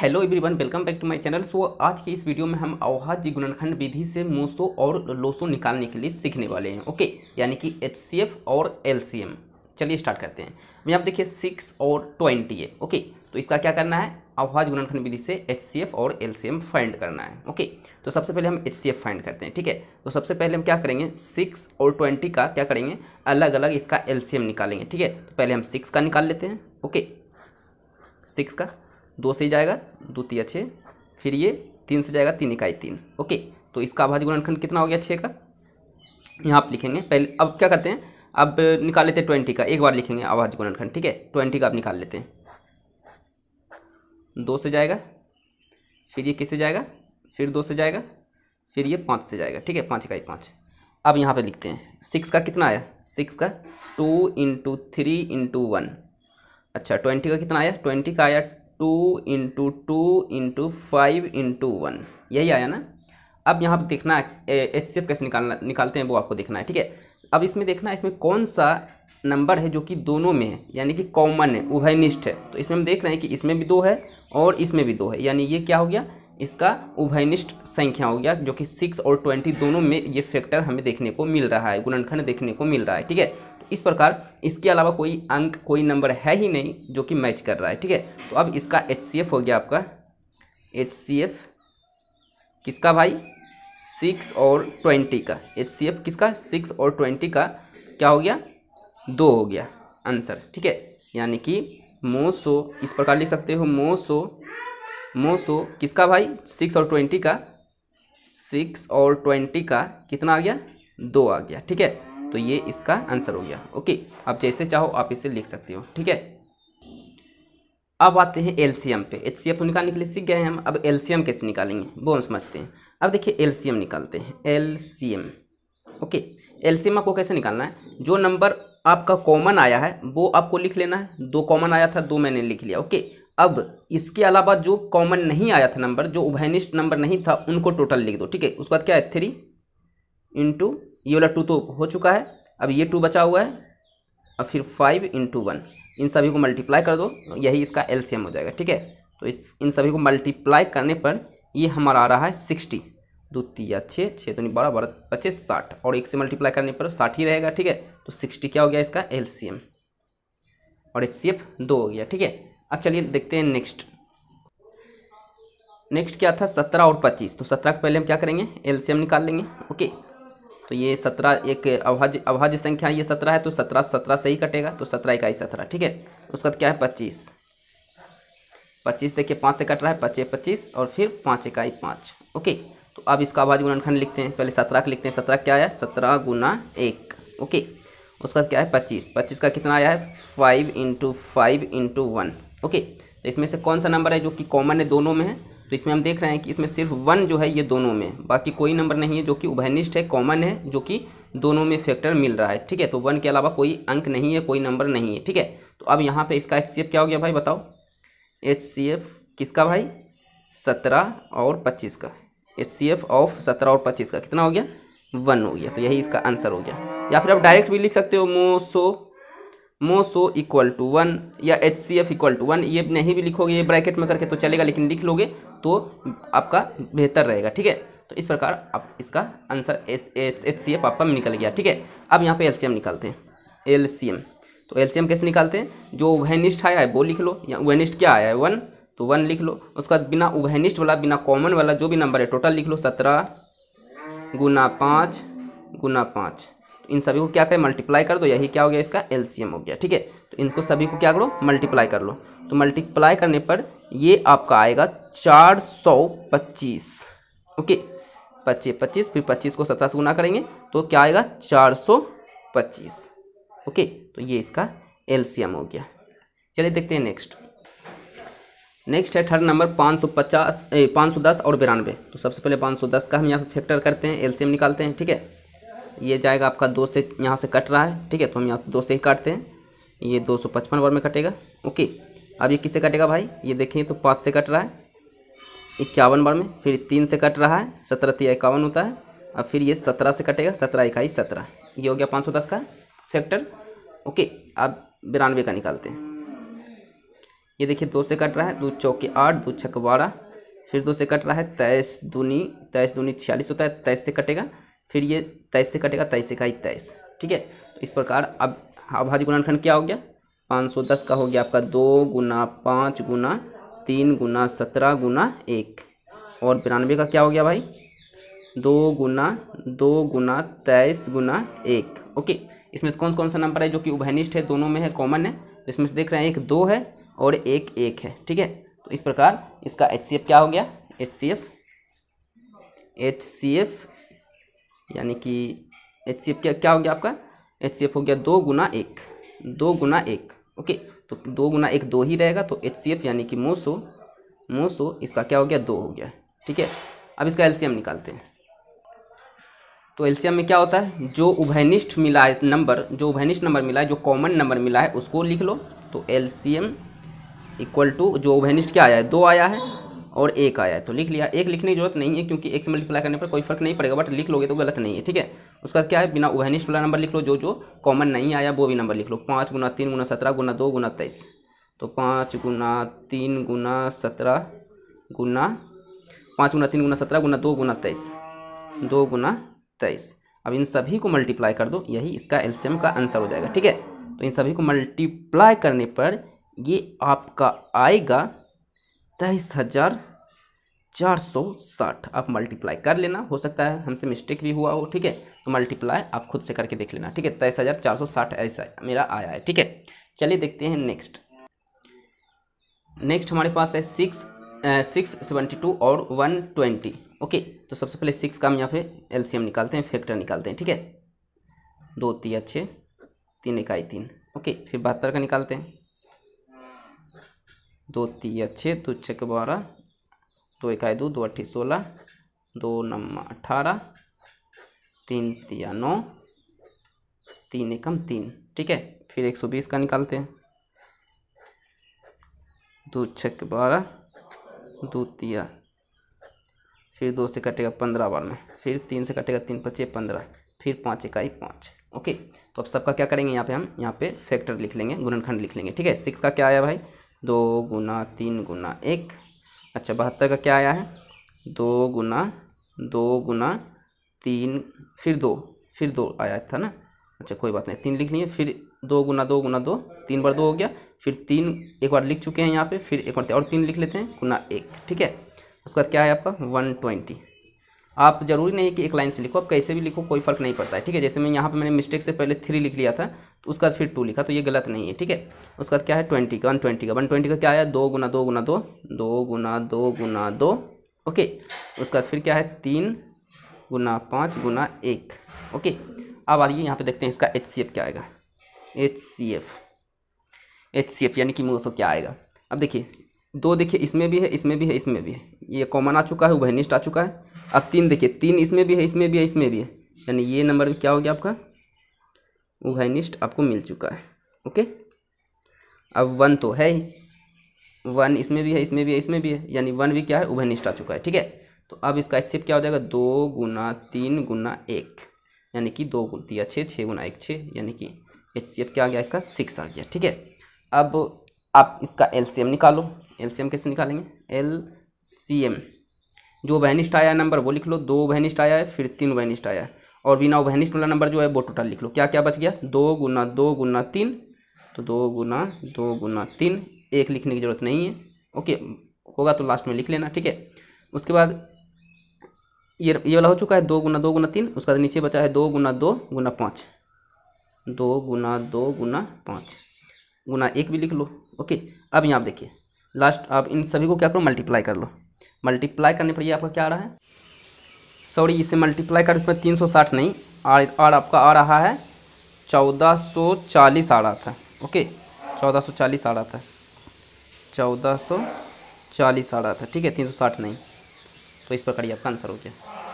hello everyone welcome back to my channel so आज के इस वीडियो में हम अवहाज गुणनखंड विधि से मूसो और लोसो निकालने के लिए सीखने वाले हैं ओके यानी कि एच और एल चलिए स्टार्ट करते हैं मैं आप देखिए सिक्स और ट्वेंटी है ओके तो इसका क्या करना है अवहाज गुणनखंड विधि से एच और एल फाइंड करना है ओके तो सबसे पहले हम एच फाइंड करते हैं ठीक है तो सबसे पहले हम क्या करेंगे सिक्स और ट्वेंटी का क्या करेंगे अलग अलग इसका एल निकालेंगे ठीक है तो पहले हम सिक्स का निकाल लेते हैं ओके सिक्स का दो से ही जाएगा दो तीन छः फिर ये तीन से जाएगा तीन इकाई तीन ओके तो इसका आभाज गुणनखंड कितना हो गया छः का यहाँ आप लिखेंगे पहले अब क्या करते हैं अब निकाल लेते हैं ट्वेंटी का एक बार लिखेंगे आभाज गुणनखंड ठीक है ट्वेंटी का आप निकाल लेते हैं दो से जाएगा फिर ये किससे जाएगा फिर दो से जाएगा फिर ये पाँच से जाएगा ठीक है पाँच इकाई पाँच अब यहाँ पर लिखते हैं सिक्स का कितना आया सिक्स का two into three into one अच्छा ट्वेंटी का कितना आया ट्वेंटी का आया two into two into five into one यही आया ना अब यहाँ पर देखना एच सी एफ कैसे निकालना निकालते हैं वो आपको देखना है ठीक है अब इसमें देखना इसमें कौन सा नंबर है जो कि दोनों में है यानी कि कॉमन है उभयनिष्ठ है तो इसमें हम देख रहे हैं कि इसमें भी दो है और इसमें भी दो है यानी ये क्या हो गया इसका उभयनिष्ठ संख्या हो गया जो कि सिक्स और ट्वेंटी दोनों में ये फैक्टर हमें देखने को मिल रहा है गुणनखंड देखने को मिल रहा है ठीक है इस प्रकार इसके अलावा कोई अंक कोई नंबर है ही नहीं जो कि मैच कर रहा है ठीक है तो अब इसका एच हो गया आपका एच किसका भाई सिक्स और ट्वेंटी का एच किसका सिक्स और ट्वेंटी का क्या हो गया दो हो गया आंसर ठीक है यानी कि मोसो इस प्रकार लिख सकते हो मोसो मोसो किसका भाई सिक्स और ट्वेंटी का सिक्स और ट्वेंटी का कितना आ गया दो आ गया ठीक है तो ये इसका आंसर हो गया ओके आप जैसे चाहो आप इसे लिख सकते हो ठीक है अब आते हैं एलसीएम पे एच सी एफ निकालने के लिए सीख गए हैं हम अब एलसीएम कैसे निकालेंगे वो हम समझते हैं अब देखिए एलसीएम निकालते हैं एलसीएम ओके एलसीएम आपको कैसे निकालना है जो नंबर आपका कॉमन आया है वो आपको लिख लेना है दो कॉमन आया था दो मैंने लिख लिया ओके अब इसके अलावा जो कॉमन नहीं आया था नंबर जो उभयनिष्ठ नंबर नहीं था उनको टोटल लिख दो ठीक है उसके बाद क्या है थ्री इंटू ये वाला टू तो हो चुका है अब ये टू बचा हुआ है और फिर फाइव इंटू वन इन सभी को मल्टीप्लाई कर दो यही इसका एलसीएम हो जाएगा ठीक है तो इस इन सभी को मल्टीप्लाई करने पर ये हमारा आ रहा है सिक्सटी दो तीया छः छः तो नहीं बारह बारह पच्चीस साठ और एक से मल्टीप्लाई करने पर साठ ही रहेगा ठीक है तो सिक्सटी क्या हो गया इसका एल सी एम और एच सी एफ दो हो गया ठीक है अब चलिए देखते हैं नेक्स्ट नेक्स्ट क्या था सत्रह और पच्चीस तो सत्रह के पहले हम क्या करेंगे एल सी एम निकाल लेंगे ओके तो ये सत्रह एक अभाज्य अभाज्य संख्या ये सत्रह है तो सत्रह सत्रह से ही कटेगा तो सत्रह इकाई सत्रह ठीक है उसका क्या है पच्चीस पच्चीस देखिए पाँच से कट रहा है पच्चीस पच्चीस और फिर पाँच इकाई पाँच ओके तो अब इसका अभाज्य गुणनखंड लिखते हैं पहले सत्रह का लिखते हैं सत्रह क्या आया सत्रह गुना एक ओके उसका क्या है पच्चीस पच्चीस का कितना आया है five into five into one okay तो इसमें से कौन सा नंबर है जो कि कॉमन है दोनों में है तो इसमें हम देख रहे हैं कि इसमें सिर्फ वन जो है ये दोनों में बाकी कोई नंबर नहीं है जो कि उभयनिष्ठ है कॉमन है जो कि दोनों में फैक्टर मिल रहा है ठीक है तो वन के अलावा कोई अंक नहीं है कोई नंबर नहीं है ठीक है तो अब यहाँ पे इसका एच क्या हो गया भाई बताओ एच किसका भाई सत्रह और पच्चीस का एच ऑफ सत्रह और पच्चीस का कितना हो गया वन हो गया तो यही इसका आंसर हो गया या फिर आप डायरेक्ट भी लिख सकते हो मोसो मोसो इक्वल टू वन या H C F equal to one ये नहीं भी लिखोगे ये ब्रैकेट में करके तो चलेगा लेकिन लिख लोगे तो आपका बेहतर रहेगा ठीक है तो इस प्रकार आप इसका आंसर एच सी एफ आपका निकल गया ठीक है अब यहाँ पे एल सी एम निकालते हैं एल सी एम तो एल सी एम कैसे निकालते हैं जो उभयनिष्ठ आया है वो लिख लो या उभयनिष्ठ क्या आया है वन तो वन लिख लो उसके बाद बिना उभयनिष्ठ वाला बिना कॉमन वाला जो भी नंबर है टोटल लिख लो सत्रह गुना पाँच गुना पाँच इन सभी को क्या करें मल्टीप्लाई कर दो यही क्या हो गया इसका एलसीएम हो गया ठीक है तो इनको सभी को क्या करो मल्टीप्लाई कर लो तो मल्टीप्लाई करने पर ये आपका आएगा चार सौ पच्चीस ओके पच्चीस पच्चीस फिर पच्चीस को सत्रह से गुना करेंगे तो क्या आएगा चार सौ पच्चीस ओके तो ये इसका एल हो गया चलिए देखते हैं नेक्स्ट नेक्स्ट है थर्ड नंबर पाँच सौ पचास पाँच सौ दस और बिरानवे तो सबसे पहले पाँच सौ दस का हम यहाँ पे फैक्टर करते हैं एल निकालते हैं ठीक है ये जाएगा आपका दो से यहाँ से कट रहा है ठीक है तो हम यहाँ दो से ही काटते हैं ये दो सौ पचपन वर्ग में कटेगा ओके अब ये किससे कटेगा भाई ये देखें तो पाँच से कट रहा है इक्यावन बार में फिर तीन से कट रहा है सत्रह तीन इक्यावन होता है और फिर ये सत्रह से कटेगा सत्रह इकाई सत्रह ये हो गया पाँच सौ दस का फैक्टर ओके अब बिरानवे का निकालते हैं ये देखिए दो से कट रहा है दो चौके आठ दो छक बारह फिर दो से कट रहा है तेईस दूनी तेईस दूनी छियालीस होता है तेईस से कटेगा फिर ये तेईस से कटेगा तेईस का इक्कीस ठीक है तो इस प्रकार अब अभाज्य गुणनखंड क्या हो गया पाँच सौ दस का हो गया आपका दो गुना पाँच गुना तीन गुना सत्रह गुना एक और बिरानवे का क्या हो गया भाई दो गुना दो गुना तेईस गुना एक ओके इसमें से कौन कौन सा नंबर है जो कि उभयनिष्ठ है दोनों में है कॉमन है इसमें से देख रहे हैं एक दो है और एक एक है ठीक है तो इस प्रकार इसका एच क्या हो गया H C F H C F यानी कि एच सी एफ क्या क्या हो गया आपका एच सी एफ हो गया दो गुना एक दो गुना एक ओके तो दो गुना एक दो ही रहेगा तो एच सी एफ यानी कि मो सो मो सो इसका क्या हो गया दो हो गया ठीक है अब इसका एलसीएम निकालते हैं तो एलसीएम में क्या होता है जो उभयनिष्ठ मिला है नंबर जो उभयनिष्ठ नंबर मिला है जो कॉमन नंबर मिला है उसको लिख लो तो एलसीएम इक्वल टू जो उभयनिष्ठ क्या आया है दो आया है और एक आया है तो लिख लिया एक लिखने की जरूरत नहीं है क्योंकि एक से मल्टीप्लाई करने पर कोई फर्क नहीं पड़ेगा बट लिख लोगे तो गलत नहीं है ठीक है उसका क्या है बिना उभनिश वाला नंबर लिख लो जो जो कॉमन नहीं आया वो भी नंबर लिख लो पाँच गुना तीन गुना सत्रह गुना दो गुना तेईस तो पाँच गुना तीन गुना सत्रह गुना पाँच गुना तीन गुना सत्रह गुना दो गुना तेईस दो गुना तेईस अब इन सभी को मल्टीप्लाई कर दो यही इसका एल्सियम का आंसर हो जाएगा ठीक है तो इन सभी को मल्टीप्लाई करने पर ये आपका आएगा तेईस हज़ार चार सौ साठ आप मल्टीप्लाई कर लेना हो सकता है हमसे मिस्टेक भी हुआ हो ठीक है तो मल्टीप्लाई आप खुद से करके देख लेना ठीक है तेईस हज़ार चार सौ साठ ऐसा मेरा आया है ठीक है चलिए देखते हैं नेक्स्ट नेक्स्ट हमारे पास है सिक्स सिक्स सेवेंटी टू और वन ट्वेंटी ओके तो सबसे पहले सिक्स का हम यहाँ पे एलसीएम निकालते हैं फैक्टर निकालते हैं ठीक है दो तीन छः तीन इकाई तीन ओके फिर बहत्तर का निकालते हैं दो तीय छः दो छः बारह दो इकाई दो दो अट्ठी सोलह दो नम अठारह तीन तिया नौ तीन एकम तीन ठीक है फिर एक सौ बीस का निकालते हैं दो के बारह दो तिया फिर दो से कटेगा पंद्रह बार में फिर तीन से कटेगा तीन पचे पंद्रह फिर पाँच इकाई पाँच ओके तो अब सबका क्या करेंगे यहाँ पे हम यहाँ पे फैक्टर लिख लेंगे गुणनखंड लिख लेंगे ठीक है सिक्स का क्या आया भाई दो गुना तीन गुना एक अच्छा बहत्तर का क्या आया है दो गुना दो गुना तीन फिर दो फिर दो आया था ना अच्छा कोई बात नहीं तीन लिख लिए फिर दो गुना दो गुना दो तीन बार दो हो गया फिर तीन एक बार लिख चुके हैं यहाँ पे फिर एक बार और तीन लिख लेते हैं गुना एक ठीक है उसके बाद क्या है आपका वन ट्वेंटी आप जरूरी नहीं कि एक लाइन से लिखो आप कैसे भी लिखो कोई फर्क नहीं पड़ता है ठीक है जैसे मैं यहाँ पे मैंने मिस्टेक से पहले थ्री लिख लिया था तो उसके बाद फिर टू लिखा तो ये गलत नहीं है ठीक है उसके बाद क्या है ट्वेंटी का वन ट्वेंटी का वन ट्वेंटी का क्या आया दो गुना दो गुना दो दो गुना दो गुना दो ओके उसके बाद फिर क्या है तीन गुना पाँच गुना एक ओके अब आइए यहाँ पर देखते हैं इसका एच सी एफ क्या आएगा H C F H C F यानी कि मुझे क्या आएगा अब देखिए दो देखिए इसमें भी है इसमें भी है इसमें भी है ये कॉमन आ चुका है उभयनिष्ठ आ चुका है अब तीन देखिए तीन इसमें भी है इसमें भी है इसमें भी है यानी ये नंबर क्या हो गया आपका उभयनिष्ठ आपको मिल चुका है ओके अब वन तो है ही वन इसमें भी है इसमें भी है इसमें भी है यानी वन भी क्या है उभयनिष्ठ आ चुका है ठीक है तो अब इसका एक्सेप्ट क्या हो जाएगा दो गुना तीन गुना एक यानी कि दो गुना दिया छः छः गुना एक छः यानी कि एच क्या आ गया इसका सिक्स आ गया ठीक है अब आप इसका एलसीएम निकालो एलसीएम कैसे निकालेंगे एल सी एम जो वहनिष्ट आया है नंबर वो लिख लो दो वहनिष्ट आया है फिर तीन वहनिष्ट आया है और बिना वहनिष्ट वाला नंबर जो है वो टोटल लिख लो क्या क्या बच गया दो गुना दो गुना तीन तो दो गुना दो गुना तीन एक लिखने की ज़रूरत नहीं है ओके होगा तो लास्ट में लिख लेना ठीक है उसके बाद ये ये वाला हो चुका है दो गुना दो गुना तीन उसके बाद नीचे बचा है दो गुना दो गुना पाँच दो गुना दो गुना पाँच गुना एक भी लिख लो ओके अब यहाँ आप देखिए लास्ट आप इन सभी को क्या करो मल्टीप्लाई कर लो मल्टीप्लाई करने पर ये आपका क्या आ रहा है सॉरी इसे मल्टीप्लाई कर उसमें तीन सौ साठ नहीं आर आर आपका आ रहा है चौदह सौ चालीस आ रहा था ओके चौदह सौ चालीस आ रहा था चौदह सौ चालीस आ रहा था ठीक है तीन सौ साठ नहीं तो इस पर करिए आपका आंसर हो गया